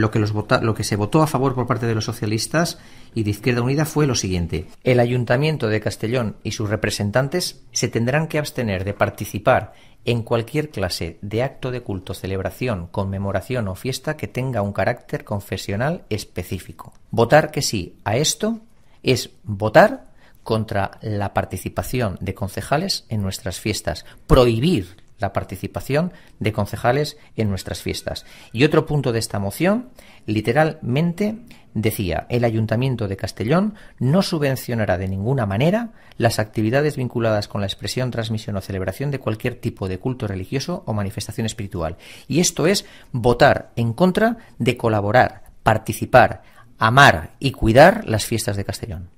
Lo que, se votó a favor por parte de los socialistas y de Izquierda Unida fue lo siguiente. El Ayuntamiento de Castellón y sus representantes se tendrán que abstener de participar en cualquier clase de acto de culto, celebración, conmemoración o fiesta que tenga un carácter confesional específico. Votar que sí a esto es votar contra la participación de concejales en nuestras fiestas, prohibir la participación de concejales en nuestras fiestas. Y otro punto de esta moción, literalmente, decía, el Ayuntamiento de Castellón no subvencionará de ninguna manera las actividades vinculadas con la expresión, transmisión o celebración de cualquier tipo de culto religioso o manifestación espiritual. Y esto es votar en contra de colaborar, participar, amar y cuidar las fiestas de Castellón.